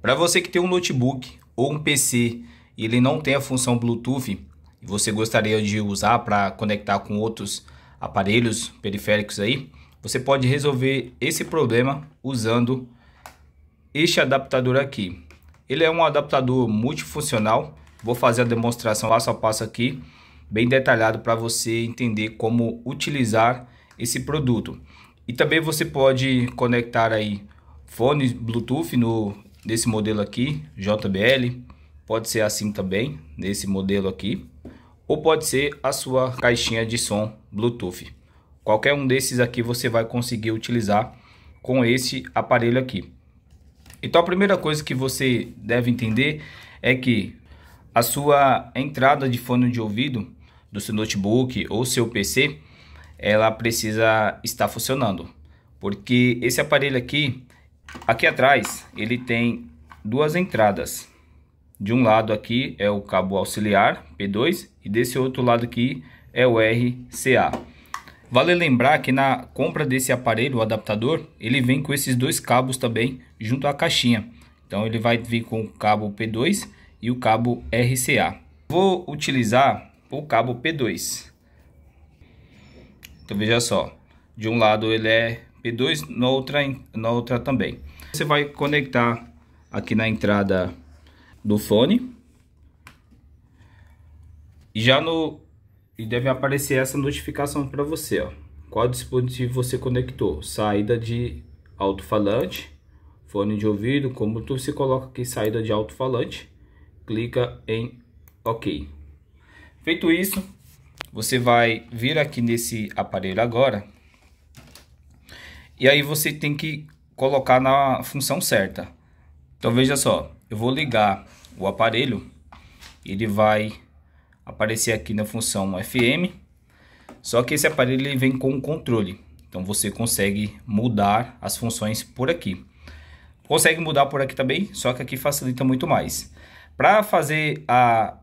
Para você que tem um notebook ou um PC e ele não tem a função Bluetooth e você gostaria de usar para conectar com outros aparelhos periféricos aí, você pode resolver esse problema usando este adaptador aqui. Ele é um adaptador multifuncional. Vou fazer a demonstração passo a passo aqui, bem detalhado para você entender como utilizar esse produto. E também você pode conectar aí fones Bluetooth no desse modelo aqui, JBL, pode ser assim também, nesse modelo aqui, ou pode ser a sua caixinha de som Bluetooth. Qualquer um desses aqui você vai conseguir utilizar com esse aparelho aqui. Então a primeira coisa que você deve entender é que a sua entrada de fone de ouvido do seu notebook ou seu PC, ela precisa estar funcionando. Porque esse aparelho aqui, Aqui atrás ele tem duas entradas. De um lado aqui é o cabo auxiliar P2 e desse outro lado aqui é o RCA. Vale lembrar que na compra desse aparelho, o adaptador, ele vem com esses dois cabos também junto à caixinha. Então ele vai vir com o cabo P2 e o cabo RCA. Vou utilizar o cabo P2. Então veja só, de um lado ele é na outra na outra também. Você vai conectar aqui na entrada do fone. E já no e deve aparecer essa notificação para você, ó. Qual dispositivo você conectou? Saída de alto-falante, fone de ouvido, como tudo você coloca aqui saída de alto-falante, clica em OK. Feito isso, você vai vir aqui nesse aparelho agora e aí você tem que colocar na função certa. Então veja só, eu vou ligar o aparelho, ele vai aparecer aqui na função FM, só que esse aparelho ele vem com o controle, então você consegue mudar as funções por aqui. Consegue mudar por aqui também, só que aqui facilita muito mais. Para fazer a,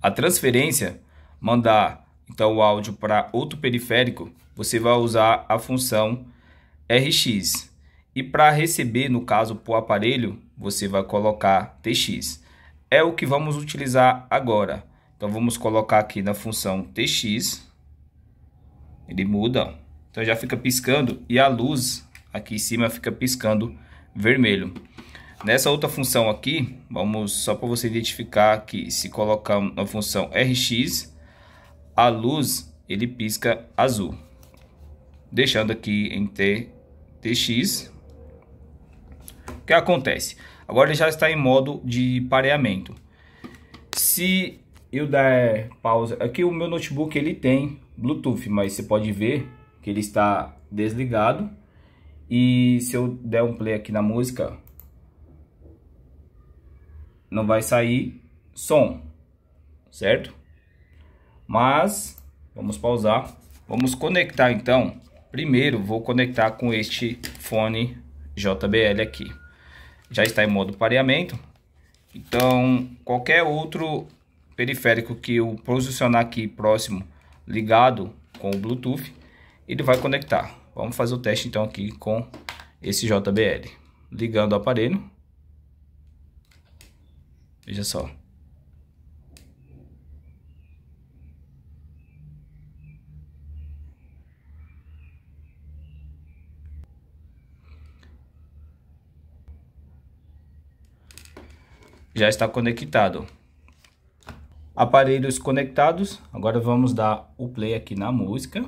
a transferência, mandar então o áudio para outro periférico, você vai usar a função RX. E para receber, no caso, por aparelho, você vai colocar TX. É o que vamos utilizar agora. Então vamos colocar aqui na função TX. Ele muda, então já fica piscando e a luz aqui em cima fica piscando vermelho. Nessa outra função aqui, vamos só para você identificar que se colocar na função RX, a luz ele pisca azul. Deixando aqui em Tx. O que acontece? Agora ele já está em modo de pareamento. Se eu der pausa, aqui é o meu notebook ele tem Bluetooth, mas você pode ver que ele está desligado. E se eu der um play aqui na música, não vai sair som, certo? Mas, vamos pausar. Vamos conectar então Primeiro, vou conectar com este fone JBL aqui. Já está em modo pareamento. Então, qualquer outro periférico que eu posicionar aqui próximo, ligado com o Bluetooth, ele vai conectar. Vamos fazer o teste então aqui com esse JBL. Ligando o aparelho. Veja só. já está conectado. Aparelhos conectados, agora vamos dar o play aqui na música.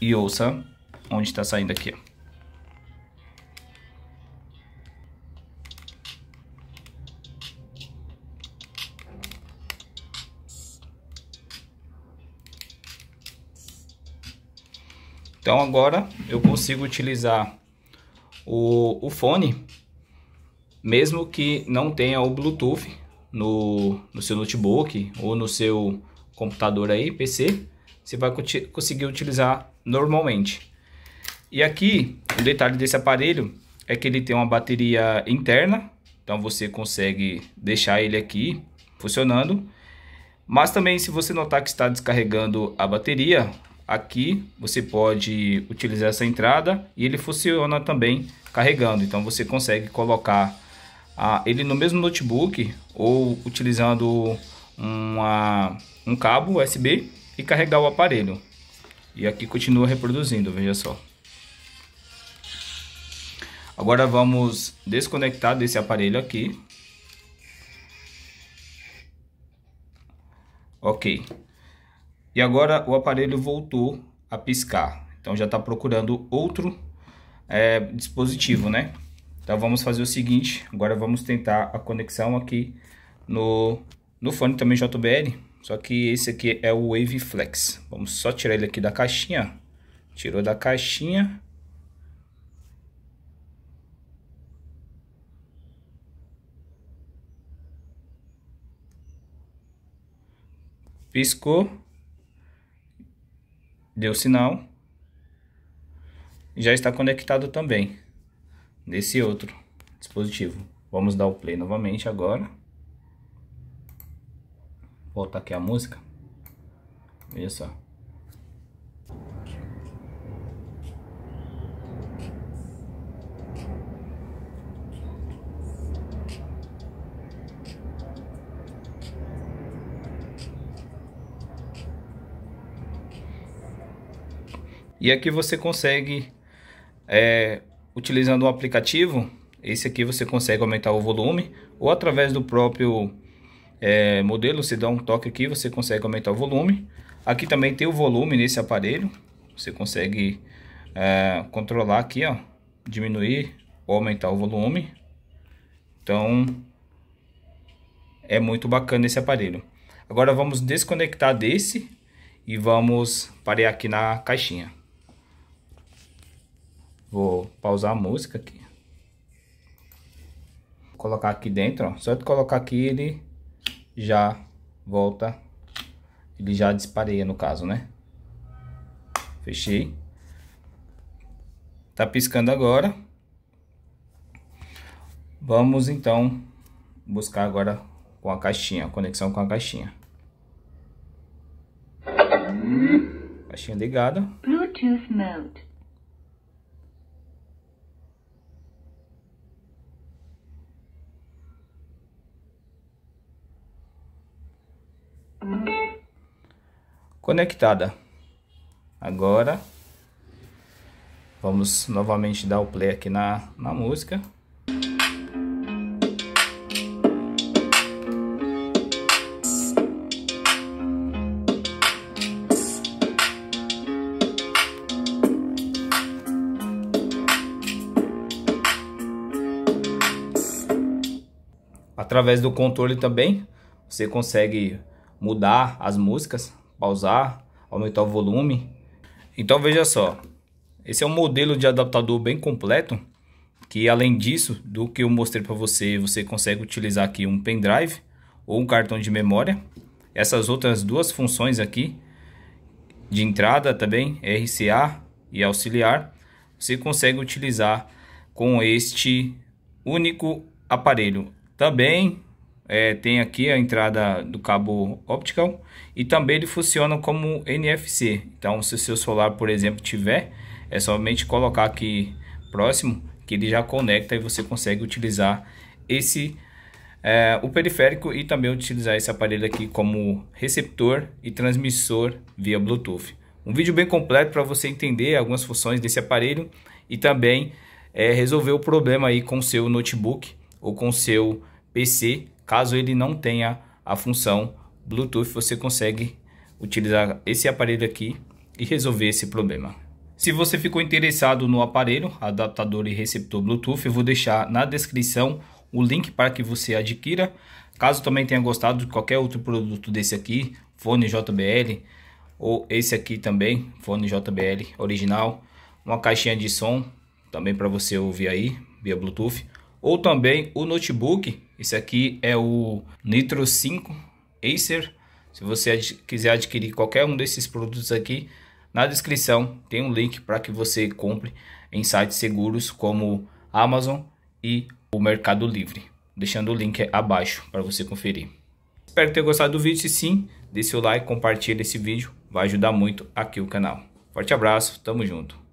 E ouça onde está saindo aqui. Então agora eu consigo utilizar o, o fone mesmo que não tenha o Bluetooth no, no seu notebook ou no seu computador aí, PC, você vai conseguir utilizar normalmente. E aqui, o detalhe desse aparelho é que ele tem uma bateria interna, então você consegue deixar ele aqui funcionando. Mas também se você notar que está descarregando a bateria, aqui você pode utilizar essa entrada e ele funciona também carregando. Então você consegue colocar ah, ele no mesmo notebook ou utilizando uma, um cabo USB e carregar o aparelho. E aqui continua reproduzindo, veja só. Agora vamos desconectar desse aparelho aqui. Ok. E agora o aparelho voltou a piscar. Então já está procurando outro é, dispositivo, né? Então, vamos fazer o seguinte, agora vamos tentar a conexão aqui no, no fone também JBL, só que esse aqui é o Wave Flex. Vamos só tirar ele aqui da caixinha, tirou da caixinha. Piscou, deu sinal, já está conectado também desse outro dispositivo. Vamos dar o play novamente agora. Voltar aqui a música. Veja só. E aqui você consegue é, utilizando o aplicativo, esse aqui você consegue aumentar o volume ou através do próprio é, modelo, você dá um toque aqui, você consegue aumentar o volume. Aqui também tem o volume nesse aparelho, você consegue é, controlar aqui, ó, diminuir ou aumentar o volume. Então, é muito bacana esse aparelho. Agora vamos desconectar desse e vamos parear aqui na caixinha. Vou pausar a música aqui. Vou colocar aqui dentro, ó. Só de colocar aqui ele já volta. Ele já dispareia no caso, né? Fechei. Tá piscando agora. Vamos então buscar agora com a caixinha, a conexão com a caixinha. Caixinha ligada. Bluetooth mode. conectada. Agora vamos novamente dar o play aqui na, na música. Através do controle também você consegue mudar as músicas pausar, aumentar o volume. Então veja só, esse é um modelo de adaptador bem completo, que além disso, do que eu mostrei para você, você consegue utilizar aqui um pendrive ou um cartão de memória. Essas outras duas funções aqui, de entrada também, RCA e auxiliar, você consegue utilizar com este único aparelho. Também é, tem aqui a entrada do cabo optical e também ele funciona como NFC. Então, se o seu celular, por exemplo, tiver, é somente colocar aqui próximo que ele já conecta e você consegue utilizar esse é, o periférico e também utilizar esse aparelho aqui como receptor e transmissor via Bluetooth. Um vídeo bem completo para você entender algumas funções desse aparelho e também é, resolver o problema aí com seu notebook ou com seu PC Caso ele não tenha a função Bluetooth, você consegue utilizar esse aparelho aqui e resolver esse problema. Se você ficou interessado no aparelho, adaptador e receptor Bluetooth, eu vou deixar na descrição o link para que você adquira. Caso também tenha gostado de qualquer outro produto desse aqui, fone JBL, ou esse aqui também, fone JBL original, uma caixinha de som também para você ouvir aí via Bluetooth, ou também o notebook esse aqui é o Nitro 5 Acer. Se você ad quiser adquirir qualquer um desses produtos aqui, na descrição tem um link para que você compre em sites seguros como Amazon e o Mercado Livre. Deixando o link abaixo para você conferir. Espero ter gostado do vídeo. Se sim, deixe seu like, compartilhe esse vídeo. Vai ajudar muito aqui o canal. Forte abraço, tamo junto.